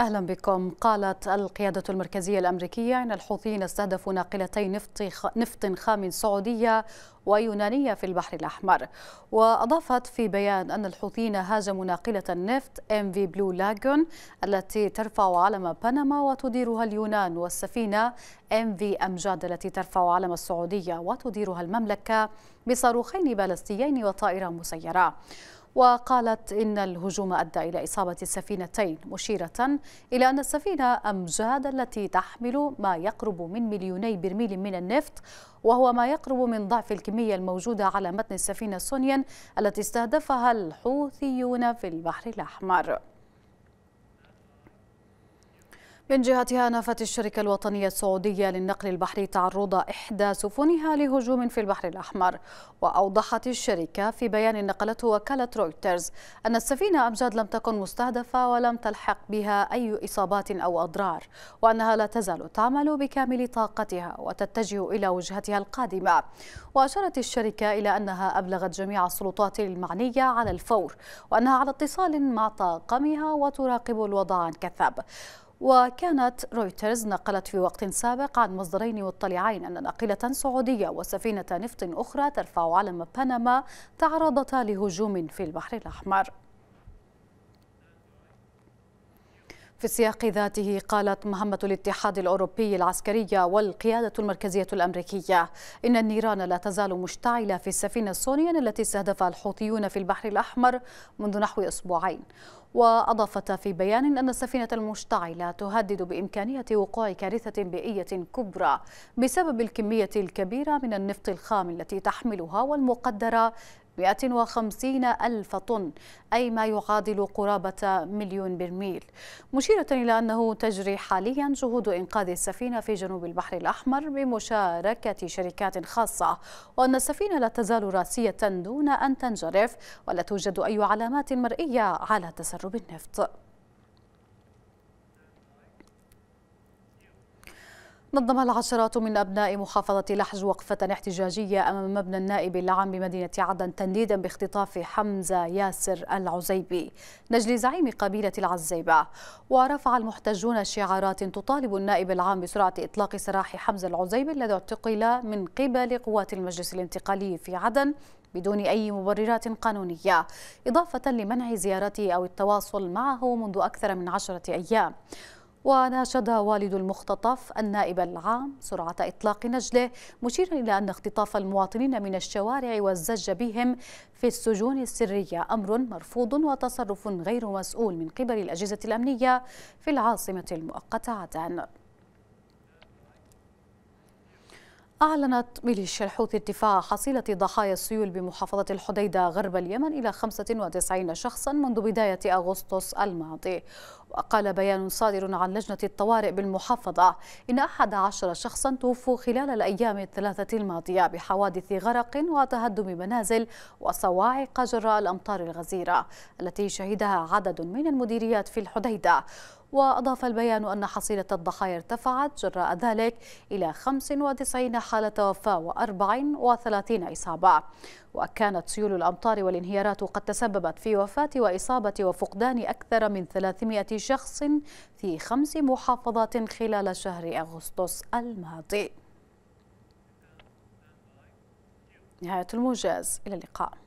أهلا بكم قالت القيادة المركزية الأمريكية أن الحوثيين استهدفوا ناقلتي نفط, نفط خام سعودية ويونانية في البحر الأحمر وأضافت في بيان أن الحوثيين هاجموا ناقلة النفط ام في بلو لاجون التي ترفع علم بنما وتديرها اليونان والسفينة ام في أمجاد التي ترفع علم السعودية وتديرها المملكة بصاروخين بالستيين وطائرة مسيرة وقالت إن الهجوم أدى إلى إصابة السفينتين مشيرة إلى أن السفينة أمجاد التي تحمل ما يقرب من مليوني برميل من النفط وهو ما يقرب من ضعف الكمية الموجودة على متن السفينة سونيان التي استهدفها الحوثيون في البحر الأحمر من جهتها نفت الشركة الوطنية السعودية للنقل البحري تعرض إحدى سفنها لهجوم في البحر الأحمر وأوضحت الشركة في بيان نقلته وكالة رويترز أن السفينة أمجاد لم تكن مستهدفة ولم تلحق بها أي إصابات أو أضرار وأنها لا تزال تعمل بكامل طاقتها وتتجه إلى وجهتها القادمة وأشارت الشركة إلى أنها أبلغت جميع السلطات المعنية على الفور وأنها على اتصال مع طاقمها وتراقب الوضع عن كثب وكانت رويترز نقلت في وقت سابق عن مصدرين مطلعين أن ناقلة سعودية وسفينة نفط أخرى ترفع علم بنما تعرضتا لهجوم في البحر الأحمر في السياق ذاته قالت مهمة الاتحاد الأوروبي العسكرية والقيادة المركزية الأمريكية إن النيران لا تزال مشتعلة في السفينة الصينية التي استهدفها الحوثيون في البحر الأحمر منذ نحو أسبوعين وأضافت في بيان أن السفينة المشتعلة تهدد بإمكانية وقوع كارثة بيئية كبرى بسبب الكمية الكبيرة من النفط الخام التي تحملها والمقدرة 150 ألف طن أي ما يعادل قرابة مليون برميل مشيرة إلى أنه تجري حاليا جهود إنقاذ السفينة في جنوب البحر الأحمر بمشاركة شركات خاصة وأن السفينة لا تزال راسية دون أن تنجرف ولا توجد أي علامات مرئية على تسرب بالنفط النفط نظم العشرات من أبناء محافظة لحج وقفة احتجاجية أمام مبنى النائب العام بمدينة عدن تنديدا باختطاف حمزة ياسر العزيبي نجل زعيم قبيلة العزيبة ورفع المحتجون شعارات تطالب النائب العام بسرعة إطلاق سراح حمزة العزيبي الذي اعتقل من قبل قوات المجلس الانتقالي في عدن بدون أي مبررات قانونية إضافة لمنع زيارته أو التواصل معه منذ أكثر من عشرة أيام وناشد والد المختطف النائب العام سرعة إطلاق نجله مشيرا إلى أن اختطاف المواطنين من الشوارع والزج بهم في السجون السرية أمر مرفوض وتصرف غير مسؤول من قبل الأجهزة الأمنية في العاصمة المؤقتة عدن أعلنت ميليشيا الحوثي ارتفاع حصيلة ضحايا السيول بمحافظة الحديدة غرب اليمن إلى 95 شخصا منذ بداية أغسطس الماضي وقال بيان صادر عن لجنة الطوارئ بالمحافظة إن 11 شخصا توفوا خلال الأيام الثلاثة الماضية بحوادث غرق وتهدم منازل وصواعق جراء الأمطار الغزيرة التي شهدها عدد من المديريات في الحديدة وأضاف البيان أن حصيلة الضحايا ارتفعت جراء ذلك إلى 95 حالة وفاة و34 إصابة وكانت سيول الأمطار والانهيارات قد تسببت في وفاة وإصابة وفقدان أكثر من 300 شخص في خمس محافظات خلال شهر أغسطس الماضي نهاية الموجز إلى اللقاء